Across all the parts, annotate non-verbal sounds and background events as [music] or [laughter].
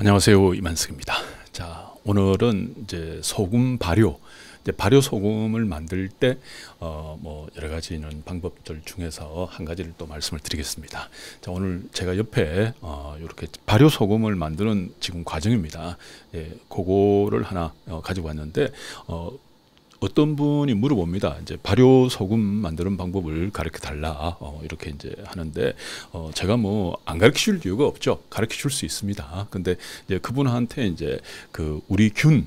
안녕하세요 이만석입니다. 자 오늘은 이제 소금 발효, 이제 발효 소금을 만들 때어뭐 여러 가지 있는 방법들 중에서 한 가지를 또 말씀을 드리겠습니다. 자 오늘 제가 옆에 어 이렇게 발효 소금을 만드는 지금 과정입니다. 예, 그거를 하나 어 가지고 왔는데 어. 어떤 분이 물어봅니다. 이제 발효 소금 만드는 방법을 가르쳐 달라 어, 이렇게 이제 하는데 어, 제가 뭐 안 가르쳐 줄 이유가 없죠. 가르쳐 줄 수 있습니다. 근데 이제 그분한테 이제 그 우리 균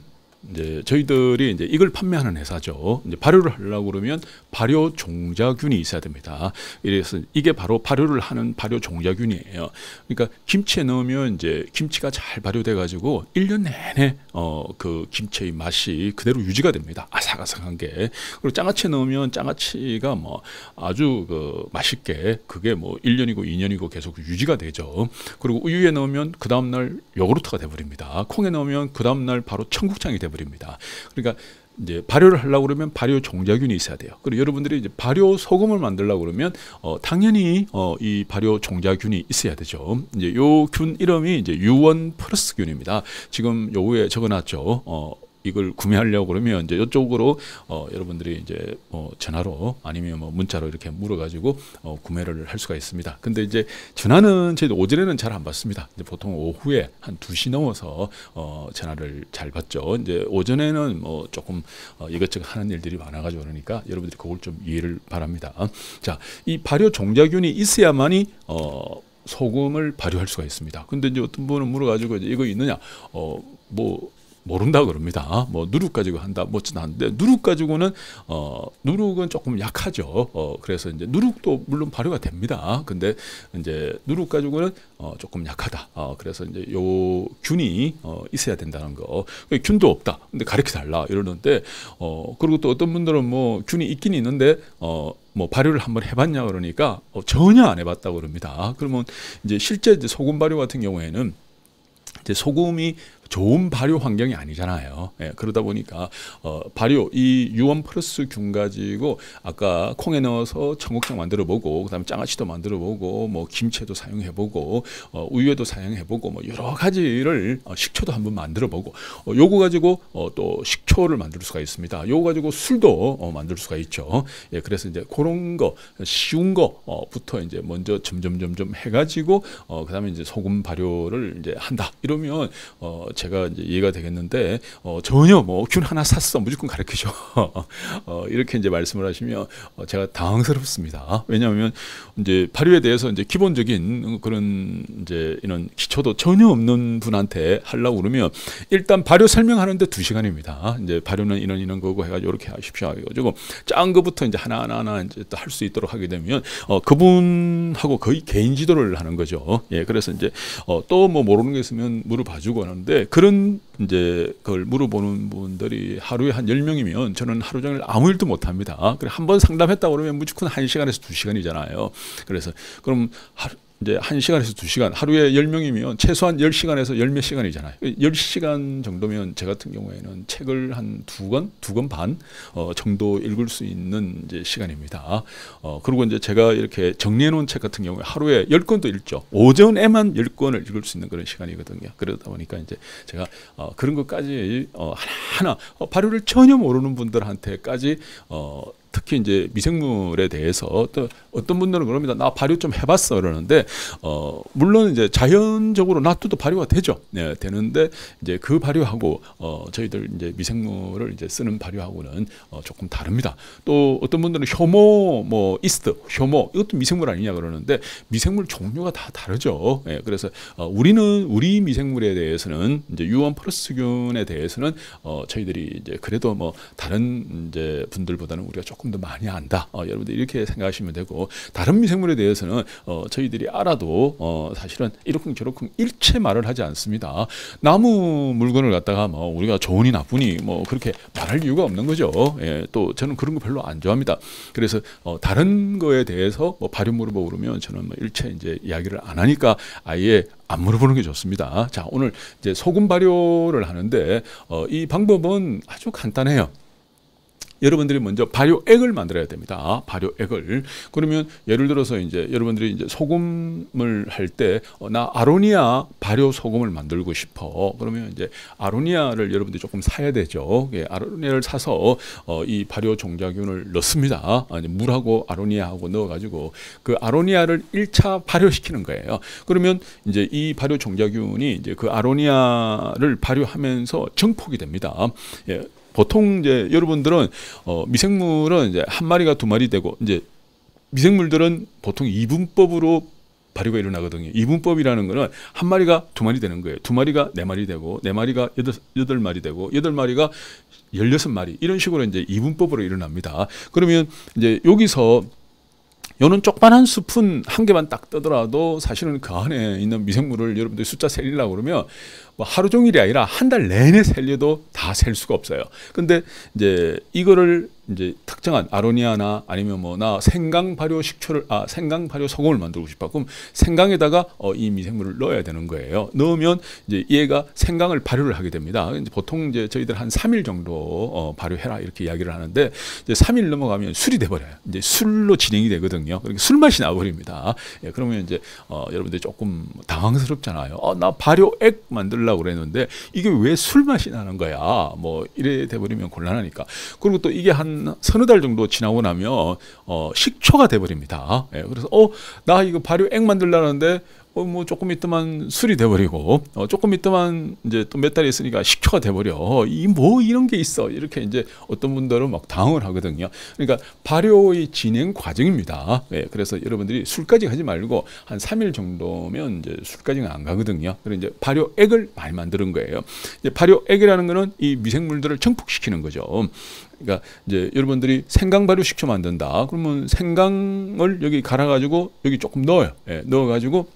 이제 저희들이 이제 이걸 판매하는 회사죠. 이제 발효를 하려고 그러면 발효 종자균이 있어야 됩니다. 이래서 이게 바로 발효를 하는 발효 종자균이에요. 그러니까 김치에 넣으면 이제 김치가 잘 발효돼 가지고 1년 내내 어 그 김치의 맛이 그대로 유지가 됩니다. 아삭아삭한 게. 그리고 장아찌에 넣으면 장아찌가 뭐 아주 그 맛있게 그게 뭐 1년이고 2년이고 계속 유지가 되죠. 그리고 우유에 넣으면 그 다음 날 요구르트가 돼 버립니다. 콩에 넣으면 그 다음 날 바로 청국장이 돼 버립니다. 그러니까 이제 발효를 하려고 그러면 발효 종자균이 있어야 돼요. 그리고 여러분들이 이제 발효 소금을 만들려고 그러면 어, 당연히 어, 이 발효 종자균이 있어야 되죠. 이제 요 균 이름이 이제 유원 플러스균입니다. 지금 요에 적어놨죠. 어, 이걸 구매하려고 그러면 이제 이쪽으로 어, 여러분들이 이제 뭐 전화로 아니면 뭐 문자로 이렇게 물어가지고 어, 구매를 할 수가 있습니다. 근데 이제 전화는 저희도 오전에는 잘 안 받습니다. 보통 오후에 한 2시 넘어서 어, 전화를 잘 받죠. 이제 오전에는 뭐 조금 어, 이것저것 하는 일들이 많아가지고 그러니까 여러분들이 그걸 좀 이해를 바랍니다. 어? 자, 이 발효 종자균이 있어야만이 어, 소금을 발효할 수가 있습니다. 근데 이제 어떤 분은 물어가지고 이제 이거 있느냐? 어, 뭐 모른다 그럽니다. 뭐 누룩 가지고 한다 뭐 하는데 누룩 가지고는 어 누룩은 조금 약하죠. 어 그래서 이제 누룩도 물론 발효가 됩니다. 근데 이제 누룩 가지고는 어 조금 약하다. 어 그래서 이제 요 균이 어 있어야 된다는 거. 균도 없다. 근데 가르켜 달라 이러는데 어 그리고 또 어떤 분들은 뭐 균이 있긴 있는데 어 뭐 발효를 한번 해봤냐 그러니까 어, 전혀 안 해봤다고 그럽니다. 그러면 이제 실제 이제 소금 발효 같은 경우에는 이제 소금이 좋은 발효 환경이 아니잖아요. 예, 그러다 보니까 어, 발효 이 유원 플러스 균 가지고 아까 콩에 넣어서 청국장 만들어 보고 그다음에 장아찌도 만들어 보고 뭐 김치도 사용해 보고 어, 우유에도 사용해 보고 뭐 여러 가지를 어, 식초도 한번 만들어 보고 어, 요거 가지고 어, 또 식초를 만들 수가 있습니다. 요거 가지고 술도 어, 만들 수가 있죠. 예, 그래서 이제 그런 거 쉬운 거부터 어, 이제 먼저 점점 점점 해가지고 그다음에 이제 소금 발효를 이제 한다 이러면 어, 제가 이제 이해가 되겠는데 어, 전혀 뭐 큐를 하나 샀어 무조건 가르치죠 [laughs] 어, 이렇게 이제 말씀을 하시면 어, 제가 당황스럽습니다 왜냐하면 이제 발효에 대해서 이제 기본적인 그런 이제 이런 기초도 전혀 없는 분한테 하려고 그러면 일단 발효 설명하는데 두 시간입니다 이제 발효는 이런 이런 거고 해가지고 이렇게 하십시오 해가지고 짠 거부터 이제 하나 하나 하나 이제 또 할 수 있도록 하게 되면 어, 그분하고 거의 개인 지도를 하는 거죠 예 그래서 이제 어, 또뭐 모르는 게 있으면 물어봐주고 하는데 그런 이제 그걸 물어보는 분들이 하루에 한 10명이면 저는 하루 종일 아무 일도 못 합니다. 그래 한 번 상담했다 그러면 무조건 1시간에서 2시간이잖아요. 그래서 그럼 하루, 이제 1시간에서 2시간, 하루에 10명이면 최소한 10시간에서 10몇 시간이잖아요. 10시간 정도면 제 같은 경우에는 책을 한 두 권, 두 권반 어, 정도 읽을 수 있는 이제 시간입니다. 어, 그리고 이제 제가 이렇게 정리해 놓은 책 같은 경우에 하루에 10권도 읽죠. 오전에만 10권을 읽을 수 있는 그런 시간이거든요. 그러다 보니까 이제 제가 어, 그런 것까지 어, 하나하나 어, 발효를 전혀 모르는 분들한테까지 어, 특히 이제 미생물에 대해서 어떤 어떤 분들은 그럽니다. 나 발효 좀 해봤어 그러는데 어 물론 이제 자연적으로 나트도 발효가 되죠. 네, 되는데 이제 그 발효하고 어 저희들 이제 미생물을 이제 쓰는 발효하고는 어 조금 다릅니다. 또 어떤 분들은 효모 뭐 이스트 효모 이것도 미생물 아니냐 그러는데 미생물 종류가 다 다르죠. 예, 네, 그래서 어 우리는 우리 미생물에 대해서는 이제 유원 플러스균에 대해서는 어 저희들이 이제 그래도 뭐 다른 이제 분들보다는 우리가 조금 조금 더 많이 안다. 어, 여러분들 이렇게 생각하시면 되고 다른 미생물에 대해서는 어, 저희들이 알아도 어, 사실은 이렇쿵 저렇쿵 일체 말을 하지 않습니다. 나무 물건을 갖다가 뭐 우리가 좋으니 나쁘니 뭐 그렇게 말할 이유가 없는 거죠. 예, 또 저는 그런 거 별로 안 좋아합니다. 그래서 어, 다른 거에 대해서 뭐 발효 물어보고 그러면 저는 뭐 일체 이제 이야기를 안 하니까 아예 안 물어보는 게 좋습니다. 자, 오늘 이제 소금 발효를 하는데 어, 이 방법은 아주 간단해요. 여러분들이 먼저 발효액을 만들어야 됩니다. 아, 발효액을. 그러면 예를 들어서 이제 여러분들이 이제 소금을 할 때나 어, 아로니아 발효 소금을 만들고 싶어. 그러면 이제 아로니아를 여러분들이 조금 사야 되죠. 예, 아로니아를 사서 어, 이 발효 종자균을 넣습니다. 아니, 물하고 아로니아하고 넣어가지고 그 아로니아를 1차 발효시키는 거예요. 그러면 이제 이 발효 종자균이 이제 그 아로니아를 발효하면서 증폭이 됩니다. 예, 보통 이제 여러분들은 어, 미생물은 이제 한 마리가 두 마리 되고 이제 미생물들은 보통 이분법으로 발효가 일어나거든요. 이분법이라는 거는 한 마리가 두 마리 되는 거예요. 두 마리가 네 마리 되고 네 마리가 여덟, 여덟 마리 되고 여덟 마리가 열여 마리 이런 식으로 이제 이분법으로 일어납니다. 그러면 이제 여기서 요는 쪽반한 숲은 한 개만 딱 뜨더라도 사실은 그 안에 있는 미생물을 여러분들 숫자 셀리려고 그러면 뭐 하루 종일이 아니라 한 달 내내 셀려도 다 셀 수가 없어요. 근데 이제 이거를 이제 특정한 아로니아나 아니면 뭐 나 생강 발효 식초를 아 생강 발효 소금을 만들고 싶어 그럼 생강에다가 어, 이 미생물을 넣어야 되는 거예요 넣으면 이제 얘가 생강을 발효를 하게 됩니다 이제 보통 이제 저희들 한 3일 정도 어, 발효해라 이렇게 이야기를 하는데 이제 3일 넘어가면 술이 돼 버려요 이제 술로 진행이 되거든요 그러니까 술 맛이 나 버립니다 예, 그러면 이제 어, 여러분들 조금 당황스럽잖아요 어, 나 발효액 만들려고 그랬는데 이게 왜 술 맛이 나는 거야 뭐 이래 돼 버리면 곤란하니까 그리고 또 이게 한한 서너 달 정도 지나고 나면 어, 식초가 돼버립니다. 예, 그래서 어나 이거 발효액 만들려는데 어, 뭐 조금 있더만 술이 돼버리고 어, 조금 있더만 이제 또 몇달 있으니까 식초가 돼버려 이뭐 이런 게 있어 이렇게 이제 어떤 분들은 막 당황을 하거든요 그러니까 발효의 진행 과정입니다 예, 그래서 여러분들이 술까지 가지 말고 한 3일 정도면 이제 술까지는 안 가거든요 그래서 이제 발효액을 많이 만드는 거예요 이제 발효액이라는 거는 이 미생물들을 증폭시키는 거죠 그러니까 이제 여러분들이 생강 발효 식초 만든다 그러면 생강을 여기 갈아가지고 여기 조금 넣어요 예, 넣어가지고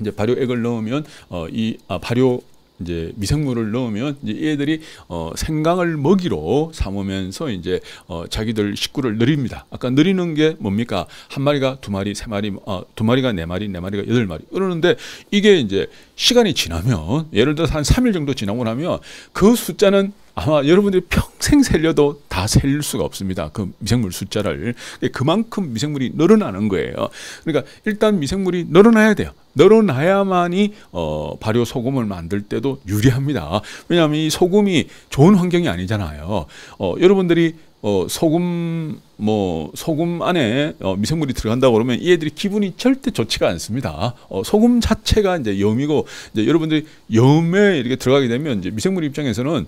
이제 발효액을 넣으면 어, 이 아, 발효 이제 미생물을 넣으면 이제 얘들이 어 생강을 먹이로 삼으면서 이제 어 자기들 식구를 늘립니다. 아까 늘리는 게 뭡니까? 한 마리가 두 마리, 세 마리, 어두 마리가 네 마리, 네 마리가 여덟 마리. 그러는데 이게 이제 시간이 지나면 예를 들어서 한 3일 정도 지나고 나면 그 숫자는 아마 여러분들이 평생 셀려도 다 셀 수가 없습니다. 그 미생물 숫자를. 그만큼 미생물이 늘어나는 거예요. 그러니까 일단 미생물이 늘어나야 돼요. 늘어나야만이 어, 발효 소금을 만들 때도 유리합니다. 왜냐하면 이 소금이 좋은 환경이 아니잖아요. 어, 여러분들이 어, 소금 뭐 소금 안에 어, 미생물이 들어간다고 그러면 이 애들이 기분이 절대 좋지가 않습니다. 어, 소금 자체가 이제 염이고 이제 여러분들이 염에 이렇게 들어가게 되면 이제 미생물 입장에서는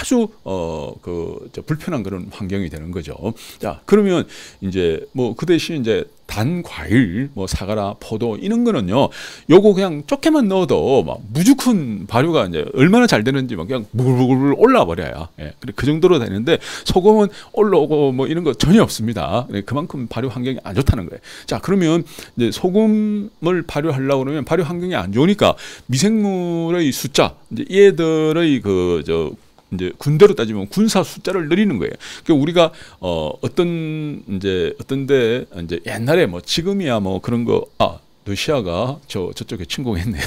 아주 어그 불편한 그런 환경이 되는 거죠. 자 그러면 이제 뭐 그 대신 이제 단 과일 뭐 사과나 포도 이런 거는요. 요거 그냥 조금만 넣어도 막 무조건 발효가 이제 얼마나 잘 되는지 막 그냥 무글무 올라 버려요. 예. 그래 그 정도로 되는데 소금은 올라오고 뭐 이런 거 전혀 없습니다. 그 그만큼 발효 환경이 안 좋다는 거예요. 자 그러면 이제 소금을 발효하려고 그러면 발효 환경이 안 좋으니까 미생물의 숫자 이제 얘들의 그저 이제 군대로 따지면 군사 숫자를 늘리는 거예요. 그 우리가 어 어떤 이제 어떤데 이제 옛날에 뭐 지금이야 뭐 그런 거아 러시아가 저 저쪽에 침공했네요.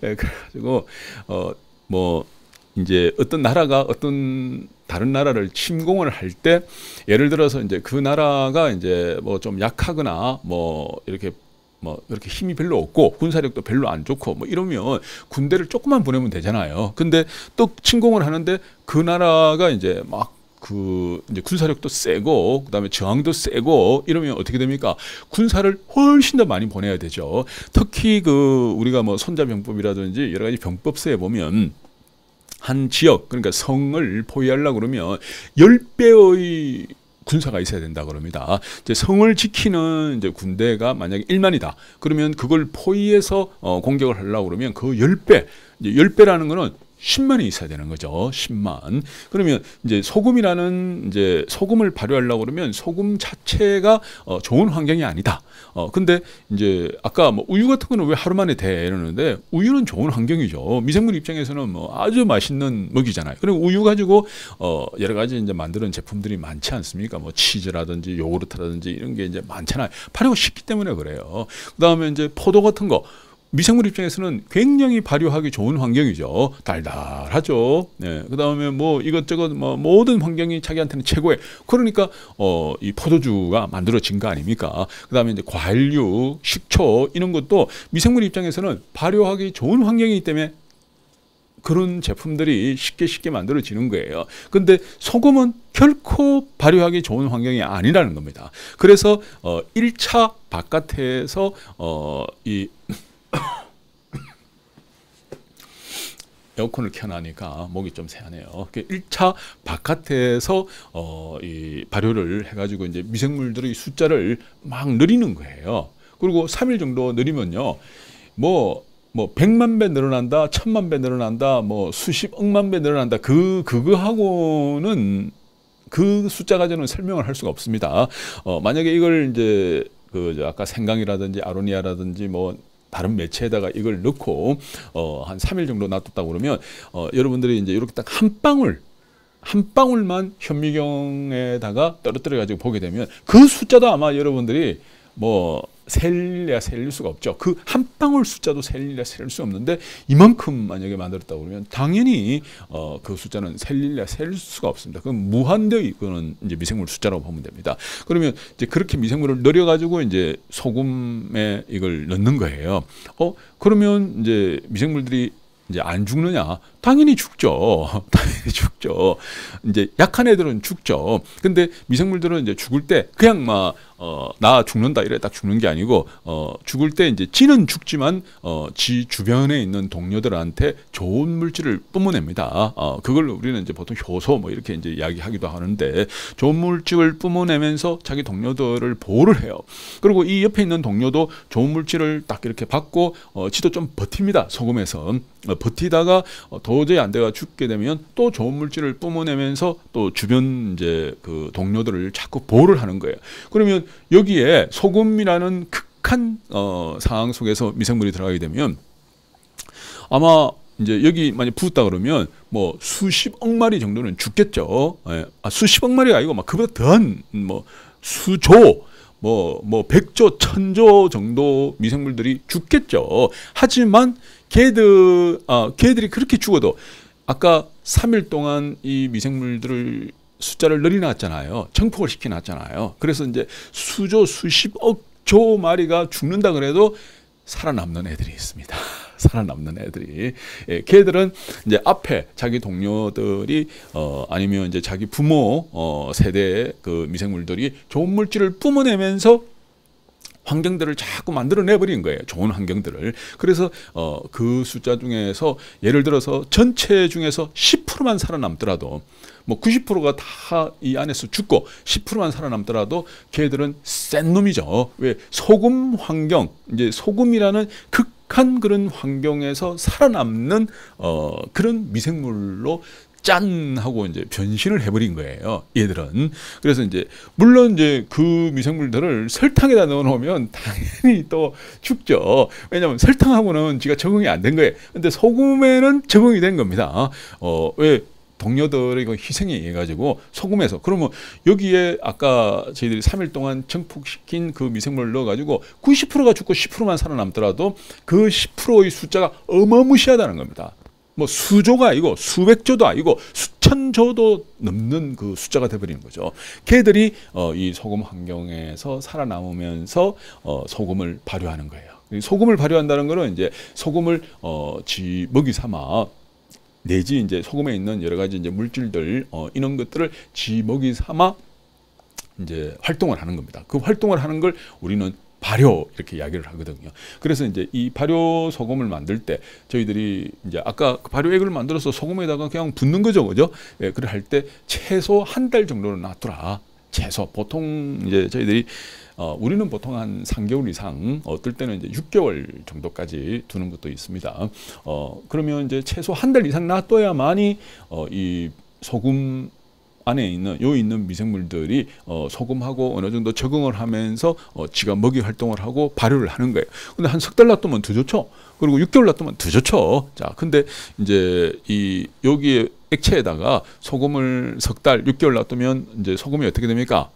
네, [laughs] 그래가지고 어 뭐 이제 어떤 나라가 어떤 다른 나라를 침공을 할 때 예를 들어서 이제 그 나라가 이제 뭐 좀 약하거나 뭐 이렇게 뭐 이렇게 힘이 별로 없고 군사력도 별로 안 좋고 뭐 이러면 군대를 조금만 보내면 되잖아요. 근데 또 침공을 하는데 그 나라가 이제 막 그 이제 군사력도 세고 그다음에 저항도 세고 이러면 어떻게 됩니까? 군사를 훨씬 더 많이 보내야 되죠. 특히 그 우리가 뭐 손자병법이라든지 여러 가지 병법서에 보면 한 지역 그러니까 성을 포위하려고 그러면 열배의 군사가 있어야 된다 그럽니다. 이제 성을 지키는 이제 군대가 만약에 1만이다. 그러면 그걸 포위해서 어, 공격을 하려고 그러면 그 10배, 10배라는 거는 10만이 있어야 되는 거죠. 10만. 그러면 이제 소금이라는 이제 소금을 발효하려고 그러면 소금 자체가 어, 좋은 환경이 아니다. 어, 근데 이제 아까 뭐 우유 같은 거는 왜 하루 만에 돼? 이러는데 우유는 좋은 환경이죠. 미생물 입장에서는 뭐 아주 맛있는 먹이잖아요. 그리고 우유 가지고 어, 여러 가지 이제 만드는 제품들이 많지 않습니까? 뭐 치즈라든지 요구르트라든지 이런 게 이제 많잖아요. 발효가 쉽기 때문에 그래요. 그다음에 이제 포도 같은 거 미생물 입장에서는 굉장히 발효하기 좋은 환경이죠. 달달하죠. 네. 그 다음에 뭐 이것저것 뭐 모든 환경이 자기한테는 최고의 그러니까 어, 이 포도주가 만들어진 거 아닙니까? 그 다음에 이제 과일류, 식초 이런 것도 미생물 입장에서는 발효하기 좋은 환경이기 때문에 그런 제품들이 쉽게 쉽게 만들어지는 거예요. 근데 소금은 결코 발효하기 좋은 환경이 아니라는 겁니다. 그래서 어 1차 바깥에서 어이 에어컨을 켜놔니까 목이 좀 새하네요. 1차 그 바깥에서 어, 이 발효를 해가지고 이제 미생물들의 숫자를 막 늘리는 거예요. 그리고 3일 정도 늘리면요. 뭐, 뭐, 1만배 늘어난다, 1만배 늘어난다, 뭐, 수십 억만 배 늘어난다. 그, 그거하고는 그 숫자 가지고는 설명을 할 수가 없습니다. 어, 만약에 이걸 이제 그 아까 생강이라든지 아로니아라든지 뭐 다른 매체에다가 이걸 넣고 어, 한 3일 정도 놔뒀다 고 그러면 어, 여러분들이 이제 이렇게 딱 한 방울 한 방울만 현미경에다가 떨어뜨려 가지고 보게 되면 그 숫자도 아마 여러분들이 뭐 셀리아 셀릴 수가 없죠. 그 한 방울 숫자도 셀리아셀릴수 없는데 이만큼 만약에 만들었다고 그러면 당연히 어, 그 숫자는 셀리아셀릴 수가 없습니다. 그럼 무한대의 그거는 이제 미생물 숫자라고 보면 됩니다. 그러면 이제 그렇게 미생물을 늘려 가지고 이제 소금에 이걸 넣는 거예요. 어 그러면 이제 미생물들이 이제 안 죽느냐? 당연히 죽죠. [laughs] 당연히 죽죠. 이제 약한 애들은 죽죠. 근데 미생물들은 이제 죽을 때 그냥 막 어, 나 죽는다 이래 딱 죽는 게 아니고 어, 죽을 때 이제 지는 죽지만 어, 지 주변에 있는 동료들한테 좋은 물질을 뿜어냅니다. 어, 그걸 우리는 이제 보통 효소 뭐 이렇게 이제 이야기하기도 하는데 좋은 물질을 뿜어내면서 자기 동료들을 보호를 해요. 그리고 이 옆에 있는 동료도 좋은 물질을 딱 이렇게 받고 어, 지도 좀 버팁니다. 소금에선 어, 버티다가 어, 도저히 안 돼가 죽게 되면 또 좋은 물질을 뿜어내면서 또 주변 이제 그 동료들을 자꾸 보호를 하는 거예요. 그러면 여기에 소금이라는 극한 어, 상황 속에서 미생물이 들어가게 되면 아마 이제 여기 만약 부었다 그러면 뭐 수십억 마리 정도는 죽겠죠. 예. 아, 수십억 마리가 아니고 막 그보다 더한 뭐 수조 뭐, 뭐, 백조천조 정도 미생물들이 죽겠죠. 하지만 걔들, 아, 걔들이 그렇게 죽어도 아까 3일 동안 이 미생물들을 숫자를 늘려놨잖아요. 청폭을 시켜놨잖아요. 그래서 이제 수조 수십억 조 마리가 죽는다 그래도 살아남는 애들이 있습니다. 살아남는 애들이 예, 걔들은 이제 앞에 자기 동료들이 어, 아니면 이제 자기 부모 어, 세대의 그 미생물들이 좋은 물질을 뿜어내면서 환경들을 자꾸 만들어내 버린 거예요. 좋은 환경들을. 그래서 어, 그 숫자 중에서 예를 들어서 전체 중에서 10%만 살아남더라도 뭐 90%가 다 이 안에서 죽고 10%만 살아남더라도 걔들은 센 놈이죠. 왜 소금 환경 이제 소금이라는 극 열한 그런 환경에서 살아남는 어, 그런 미생물로 짠 하고 이제 변신을 해버린 거예요. 얘들은 그래서 이제 물론 이제 그 미생물들을 설탕에다 넣어놓으면 당연히 또 죽죠. 왜냐하면 설탕하고는 지가 적응이 안 된 거예요. 근데 소금에는 적응이 된 겁니다. 어왜 동료들의 그 희생에 의해 가지고 소금에서 그러면 여기에 아까 저희들이 3일 동안 증폭시킨 그 미생물을 넣어 가지고 90%가 죽고 10%만 살아남더라도 그 10%의 숫자가 어마무시하다는 겁니다. 뭐 수조가 아니고 수백조도 아니고 수천조도 넘는 그 숫자가 돼버리는 거죠. 걔들이 어, 이 소금 환경에서 살아남으면서 어, 소금을 발효하는 거예요. 소금을 발효한다는 거는 이제 소금을 어, 지 먹이 삼아 내지 이제 소금에 있는 여러 가지 이제 물질들 어, 이런 것들을 지먹이 삼아 이제 활동을 하는 겁니다. 그 활동을 하는 걸 우리는 발효 이렇게 이야기를 하거든요. 그래서 이제 이 발효 소금을 만들 때 저희들이 이제 아까 그 발효액을 만들어서 소금에다가 그냥 붓는 거죠, 그죠? 예, 그걸 할 때 최소 한 달 정도는 놔두라. 채소 보통 이제 저희들이 어, 우리는 보통 한 3개월 이상, 어떨 때는 이제 6개월 정도까지 두는 것도 있습니다. 어, 그러면 이제 최소 한 달 이상 놔둬야만이 어, 이 소금 안에 있는 요 있는 미생물들이 어, 소금하고 어느 정도 적응을 하면서 어, 지가 먹이 활동을 하고 발효를 하는 거예요. 근데 한 석 달 놔두면 더 좋죠. 그리고 6개월 놔두면 더 좋죠. 자, 근데 이제 이 여기에 액체에다가 소금을 석 달, 6개월 놔두면 이제 소금이 어떻게 됩니까?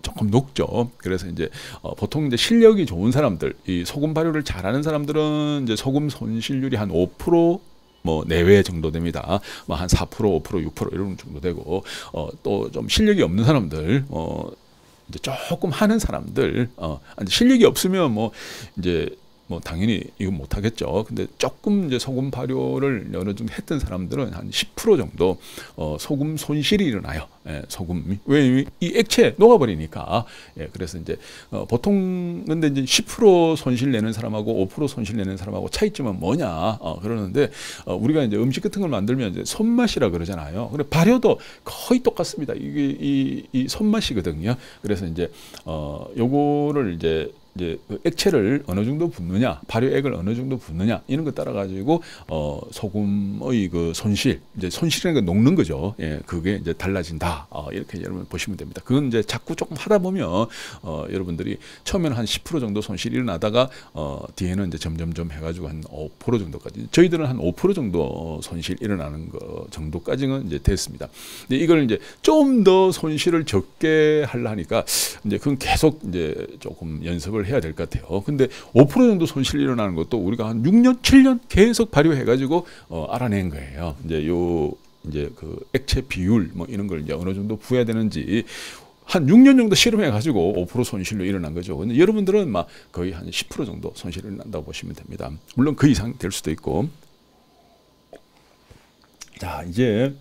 조금 녹죠. 그래서 이제 어, 보통 이제 실력이 좋은 사람들, 이 소금 발효를 잘하는 사람들은 이제 소금 손실률이 한5% 뭐 내외 정도 됩니다. 뭐 한 4%, 5%, 6% 이런 정도 되고 어, 또 좀 실력이 없는 사람들 어, 이제 조금 하는 사람들 어, 실력이 없으면 뭐 이제 뭐 당연히 이건 못 하겠죠. 근데 조금 이제 소금 발효를 어느 좀 했던 사람들은 한 10% 정도 어, 소금 손실이 일어나요. 예, 소금 왜이 액체 녹아버리니까. 예, 그래서 이제 어, 보통 근데 이제 10% 손실 내는 사람하고 5% 손실 내는 사람하고 차이점은 뭐냐? 어, 그러는데 어, 우리가 이제 음식 같은 걸 만들면 이제 손맛이라 그러잖아요. 근데 발효도 거의 똑같습니다. 이게 이, 이 손맛이거든요. 그래서 이제 어 요거를 이제 이제 액체를 어느 정도 붓느냐, 발효액을 어느 정도 붓느냐 이런 거 따라 가지고 어, 소금의 뭐 그 손실, 이제 손실이라는 게 녹는 거죠. 예, 그게 이제 달라진다. 어, 이렇게 여러분 보시면 됩니다. 그건 이제 자꾸 조금 하다 보면 어, 여러분들이 처음에는 한 10% 정도 손실이 일어나다가 어, 뒤에는 이제 점점점 해가지고 한 5% 정도까지 저희들은 한 5% 정도 어, 손실 일어나는 거 정도까지는 이제 됐습니다. 근데 이걸 이제 좀 더 손실을 적게 하려 하니까 이제 그건 계속 이제 조금 연습을 해 해야 될 것 같아요. 근데 5% 정도 손실이 일어나는 것도 우리가 한 6년, 7년 계속 발효해가지고 어, 알아낸 거예요. 이제 요 이제 그 액체 비율 뭐 이런 걸 이제 어느 정도 부여야 되는지 한 6년 정도 실험해가지고 5% 손실로 일어난 거죠. 근데 여러분들은 막 거의 한 10% 정도 손실을 난다고 보시면 됩니다. 물론 그 이상 될 수도 있고. 자, 이제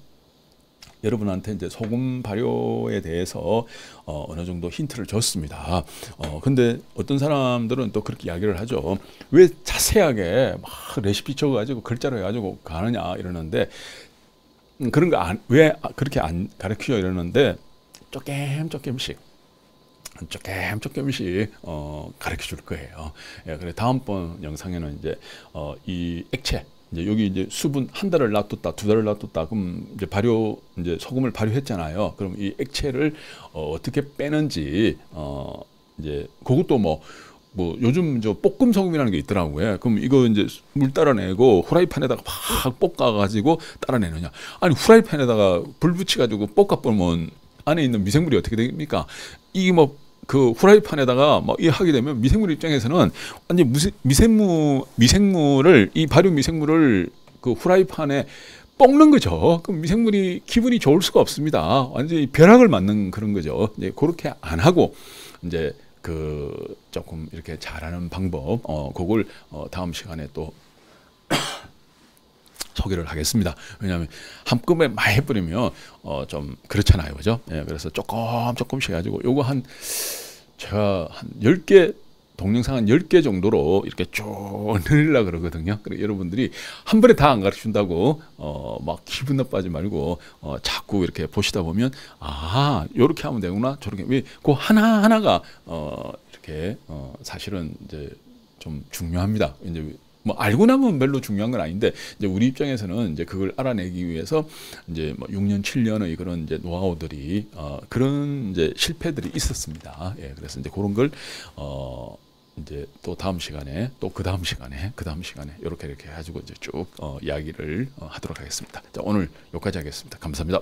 여러분한테 이제 소금 발효에 대해서 어, 어느 정도 힌트를 줬습니다. 어, 근데 어떤 사람들은 또 그렇게 이야기를 하죠. 왜 자세하게 막 레시피 적가지고 글자로 해가지고 가느냐 이러는데 음, 그런 거왜 그렇게 안가르치 이러는데 조금 조금씩 조금 조금씩 어, 가르쳐 줄 거예요. 예, 그래 다음번 영상에는 이제 어, 이 액체 이제 여기 이제 수분 한 달을 놔뒀다, 두 달을 놔뒀다. 그럼 이제 발효 이제 소금을 발효했잖아요. 그럼 이 액체를 어, 어떻게 빼는지 어 이제 그것도 뭐뭐 뭐 요즘 저 볶음 소금이라는 게 있더라고요. 그럼 이거 이제 물 따라내고 후라이팬에다가 막 볶아가지고 따라내느냐? 아니 후라이팬에다가 불 붙여가지고 볶아보면 안에 있는 미생물이 어떻게 됩니까? 이게 뭐그 후라이팬에다가 막이 하게 되면 미생물 입장에서는 완전 무세, 미생물 미생물을 이 발효 미생물을 그 후라이팬에 뽑는 거죠. 그럼 미생물이 기분이 좋을 수가 없습니다. 완전히 벼락을 맞는 그런 거죠. 이제 예, 그렇게 안 하고 이제 그 조금 이렇게 잘하는 방법, 어, 그걸 어, 다음 시간에 또 소개를 하겠습니다. 왜냐하면 한꺼번에 많이 해버리면 어, 좀 그렇잖아요. 그죠? 예, 그래서 조금 조금씩 해가지고 요거 한 제가 한 10개 동영상 한 10개 정도로 이렇게 쭉 늘리려고 그러거든요. 그래서 여러분들이 한 번에 다 안 가르쳐 다고어막 기분 나빠지 말고 어 자꾸 이렇게 보시다 보면 아, 요렇게 하면 되구나. 저렇게 왜그 하나하나가 어 이렇게 어 사실은 이제 좀 중요합니다. 이제 뭐 알고 나면 별로 중요한 건 아닌데 이제 우리 입장에서는 이제 그걸 알아내기 위해서 이제 뭐 6년 7년의 그런 이제 노하우들이 어, 그런 이제 실패들이 있었습니다. 예, 그래서 이제 그런 걸 어. 이제 또 다음 시간에 또 그 다음 시간에 그 다음 시간에 이렇게 이렇게 해가지고 이제 쭉 어, 이야기를 어, 하도록 하겠습니다. 자 오늘 여기까지 하겠습니다. 감사합니다.